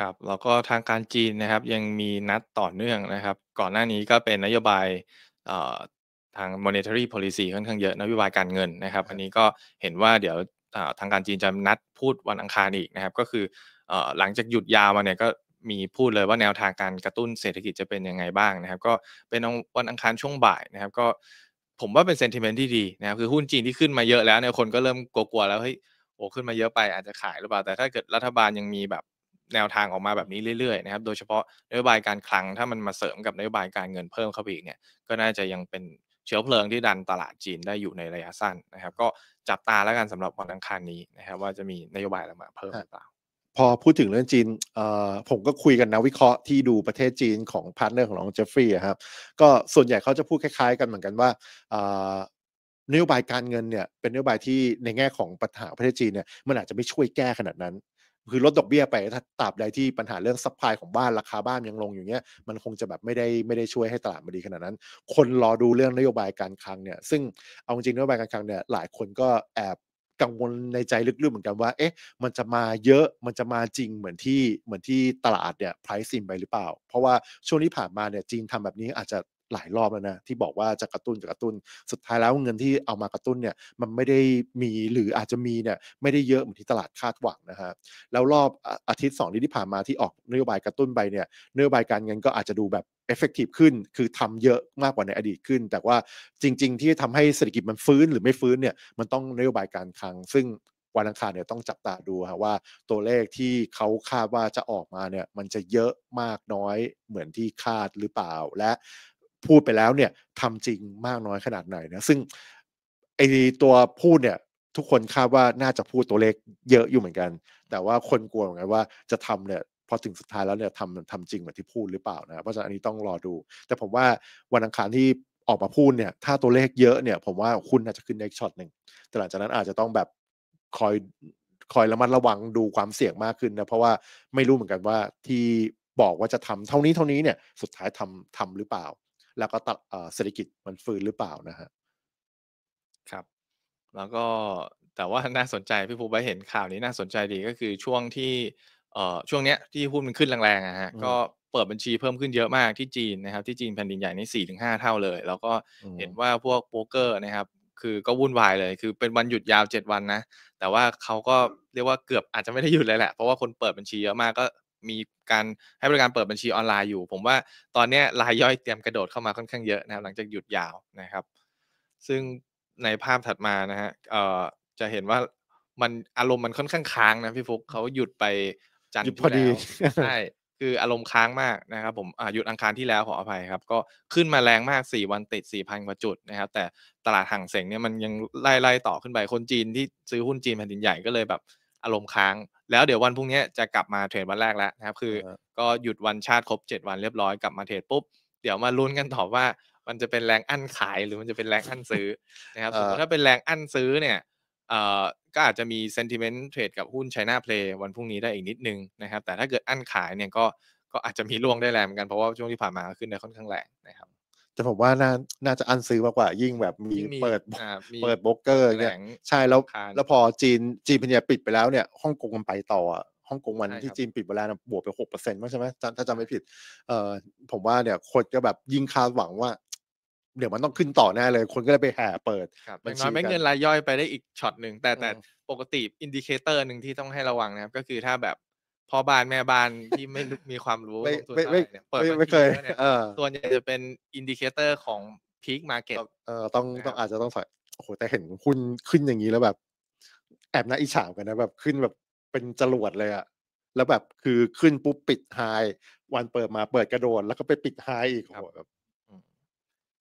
ครับแล้วก็ทางการจีนนะครับยังมีนัดต่อเนื่องนะครับก่อนหน้านี้ก็เป็นนโยบายทาง monetary policy ค่อนข้างเยอะนโยบายการเงินนะครับอันนี้ก็เห็นว่าเดี๋ยวทางการจีนจะนัดพูดวันอังคารอีกนะครับก็คือหลังจากหยุดยาวมาเนี่ยก็มีพูดเลยว่าแนวทางการกระตุ้นเศรษฐกิจจะเป็นยังไงบ้างนะครับก็เป็นวันอังคารช่วงบ่ายนะครับก็ผมว่าเป็นเซนติเมนต์ที่ดีนะครับคือหุ้นจีนที่ขึ้นมาเยอะแล้วเนี่ยคนก็เริ่มกลัวๆแล้วเฮ้ยโอ้ขึ้นมาเยอะไปอาจจะขายหรือเปล่าแต่ถ้าเกิดรัฐบาลยังมีแบบแนวทางออกมาแบบนี้เรื่อย ๆ นะครับ โดยเฉพาะนโยบายการคลังถ้ามันมาเสริมกับนโยบายการเงินเพิ่มเข้าไปอีกเนี่ย ก็น่าจะยังเป็นเชื้อเพลิงที่ดันตลาดจีนได้อยู่ในระยะสั้นนะครับ ก็จับตาแล้วกันสำหรับวันอังคารนี้นะครับว่าจะมีนโยบายอะไรมาเพิ่มหรือเปล่า พอพูดถึงเรื่องจีนผมก็คุยกันนะวิเคราะห์ที่ดูประเทศจีนของพาร์ทเนอร์ของน้องเจฟฟี่ครับ ก็ส่วนใหญ่เขาจะพูดคล้าย ๆ กันเหมือนกันว่านโยบายการเงินเนี่ยเป็นนโยบายที่ในแง่ของปัญหาประเทศจีนเนี่ยมันอาจจะไม่ช่วยแก้ขนาดนั้นคือลดดอกเบี้ยไปถ้าตราบใดที่ปัญหาเรื่องซัพพลายของบ้านราคาบ้านยังลงอยู่เนี้ยมันคงจะแบบไม่ได้ไม่ได้ช่วยให้ตลาดมันดีขนาดนั้น คนรอดูเรื่องนโยบายการคลังเนี่ย ซึ่งเอาจริงนโยบายการคลังเนี่ยหลายคนก็แอบกังวลในใจลึกๆเหมือนกันว่า เอ๊ะมันจะมาเยอะมันจะมาจริงเหมือนที่เหมือนที่ตลาดเนี่ยพรซ์ซิ n ไปหรือเปล่าเพราะว่าช่วงที่ผ่านมาเนี่ยจีนทำแบบนี้อาจจะหลายรอบแล้วนะที่บอกว่าจะกระตุ้นจะกระตุ้น สุดท้ายแล้วเงินที่เอามากระตุ้นเนี่ยมันไม่ได้มีหรืออาจจะมีเนี่ยไม่ได้เยอะเหมือนที่ตลาดคาดหวังนะฮะแล้วรอบอาทิตย์2ที่ผ่านมาที่ออกนโยบายกระตุ้นไปเนี่ยนโยบายการเงินก็อาจจะดูแบบเอฟเฟกตีฟขึ้น คือทำเยอะมากกว่าในอดีตขึ้น แต่ว่าจริงๆ ที่ทำให้เศรษฐกิจมันฟื้นหรือไม่ฟื้นเนี่ย มันต้องนโยบายการคลังซึ่งวันอังคารเนี่ยต้องจับตาดูฮะว่า ตัวเลขที่เขาคาดว่าจะออกมาเนี่ยมันจะเยอะมากน้อยเหมือนที่คาดหรือเปล่าและพูดไปแล้วเนี่ยทำจริงมากน้อยขนาดไหนนะซึ่งไอตัวพูดเนี่ย ทุกคนคาดว่าน่าจะพูดตัวเลขเยอะอยู่เหมือนกัน แต่ว่าคนกลัวเหมือนกันว่าจะทำเนี่ยพอถึงสุดท้ายแล้วเนี่ยทำทำจริงเหมือนที่พูดหรือเปล่านะเพราะฉะนั้นอันนี้ต้องรอดู แต่ผมว่าวันอังคารที่ออกมาพูดเนี่ย ถ้าตัวเลขเยอะเนี่ยผมว่าคุณอาจจะขึ้นในช็อตหนึ่งแต่หลังจากนั้นอาจจะต้องแบบคอยคอยระมัดระวังดูความเสี่ยงมากขึ้นนะเพราะว่าไม่รู้เหมือนกันว่าที่บอกว่าจะทำเท่านี้เท่านี้เนี่ย สุดท้ายทำทำหรือเปล่าแล้วก็ตัดเศรษฐกิจมันฟื้นหรือเปล่านะฮะครับ แล้วก็แต่ว่าน่าสนใจพี่ภูไปเห็นข่าวนี้น่าสนใจดีก็คือช่วงที่เอ่อช่วงเนี้ยที่หุ้นมันขึ้นแรงๆนะฮะก็เปิดบัญชีเพิ่มขึ้นเยอะมากที่จีนนะครับ ที่จีนแผ่นดินใหญ่นี่สี่ถึงห้าเท่าเลย แล้วก็เห็นว่าพวกโป๊กเกอร์นะครับ คือก็วุ่นวายเลย คือเป็นวันหยุดยาวเจ็ดวันนะแต่ว่าเขาก็เรียกว่าเกือบอาจจะไม่ได้หยุดเลยแหละเพราะว่าคนเปิดบัญชีเยอะมากก็มีการให้บริการเปิดบัญชีออนไลน์อยู่ ผมว่าตอนนี้รายย่อยเตรียมกระโดดเข้ามาค่อนข้างเยอะนะครับหลังจากหยุดยาวนะครับซึ่งในภาพถัดมานะฮะจะเห็นว่ามันอารมณ์มันค่อนข้าง ค้างนะพี่ฟุกเขาหยุดไปจันทร์ที่แล้วใช่คืออารมณ์ค้างมากนะครับ ผมหยุดอังคารที่แล้วขออภัยครับ ก็ขึ้นมาแรงมาก 4 วันติด 4,000กว่าจุดนะครับ แต่ตลาดห่างเสงเนี่ยมันยังไล่ไล่ต่อขึ้นไปคนจีนที่ซื้อหุ้นจีนแผ่นดินใหญ่ก็เลยแบบอารมณ์ค้าง แล้วเดี๋ยววันพรุ่งนี้จะกลับมาเทรดวันแรกแล้วนะครับ คือ ก็หยุดวันชาติครบ 7 วันเรียบร้อย กลับมาเทรดปุ๊บ เดี๋ยวมาลุ้นกันต่อว่ามันจะเป็นแรงอั้นขายหรือมันจะเป็นแรงอั้นซื้อนะครับถ้าเป็นแรงอั้นซื้อเนี่ยก็อาจจะมี sentiment trade กับหุ้น China Play วันพรุ่งนี้ได้อีกนิดนึงนะครับ แต่ถ้าเกิดอั้นขายเนี่ยก็ก็อาจจะมีร่วงได้แรงเหมือนกัน เพราะว่าช่วงที่ผ่านมาขึ้นได้ค่อนข้างแรงนะครับแต่ผมว่าน่านาจะอันซื้อมากกว่า ยิ่งแบบมีมเปิด เปิดบล็อกเกอร์เนี่ยใช่แล้ว แล้วพอจีนจีนเป็นใปิดไปแล้วเนี่ยฮ่องกงมันไปต่อฮ่องกงวันที่จีนปิดเวลาบวกไปหกเปอร์เซ็นต์ใช่ไหมถ้าจำไม่ผิดเอ่อผมว่าเนี่ยคนก็แบบยิ่งคาดหวังว่า เดี๋ยวมันต้องขึ้นต่อแน่เลย คนก็เลยไปแห่เปิดมันน้อยไม่เงินรายย่อยไปได้อีกช็อตหนึ่ง แต่แต่ปกติอินดิเคเตอร์หนึ่งที่ต้องให้ระวังนะครับ ก็คือถ้าแบบพ่อบ้านแม่บ้านที่ไม่มีความรู้ลงทุนอะเนี่ยเปิดม่เคยเนี่ยตัวนใหญ่จะเป็นอินดิเคเตอร์ของพีคมาเก็ตเออต้องต้องอาจจะต้องใส่โอ้โหแต่เห็นหุ้นขึ้นอย่างนี้แล้วแบบ แอบน่าอิจฉากันนะ แบบขึ้นแบบเป็นจรวดเลยอะแล้วแบบคือขึ้นปุ๊บ ปิดไฮวันเปิดมาเปิดกระโดดแล้วก็ไปปิดไฮอีกครับบ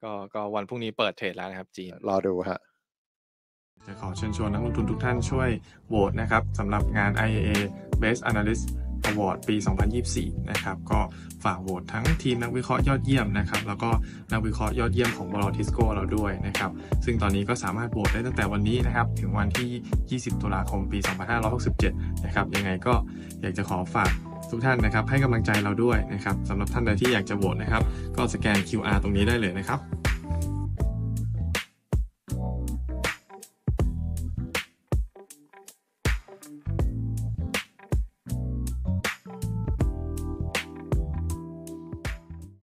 ก็ก็วันพรุ่งนี้เปิดเทรดแล้วนะครับ จีน รอดูฮะจะขอเชิญชวนนักลงทุนทุกท่านช่วยโหวตนะครับสำหรับงาน IAA Best Analyst Award ปี 2024 นะครับก็ฝากโหวตทั้งทีมนักวิเคราะห์ยอดเยี่ยมนะครับแล้วก็นักวิเคราะห์ยอดเยี่ยมของบอลทิสโก้เราด้วยนะครับซึ่งตอนนี้ก็สามารถโหวตได้ตั้งแต่วันนี้นะครับ ถึงวันที่ 20 ตุลาคมปี 2567 นะครับยังไงก็อยากจะขอฝากทุกท่านนะครับ ให้กำลังใจเราด้วยนะครับสำหรับท่านใดที่อยากจะโหวตนะครับก็สแกน QR ตรงนี้ได้เลยนะครับ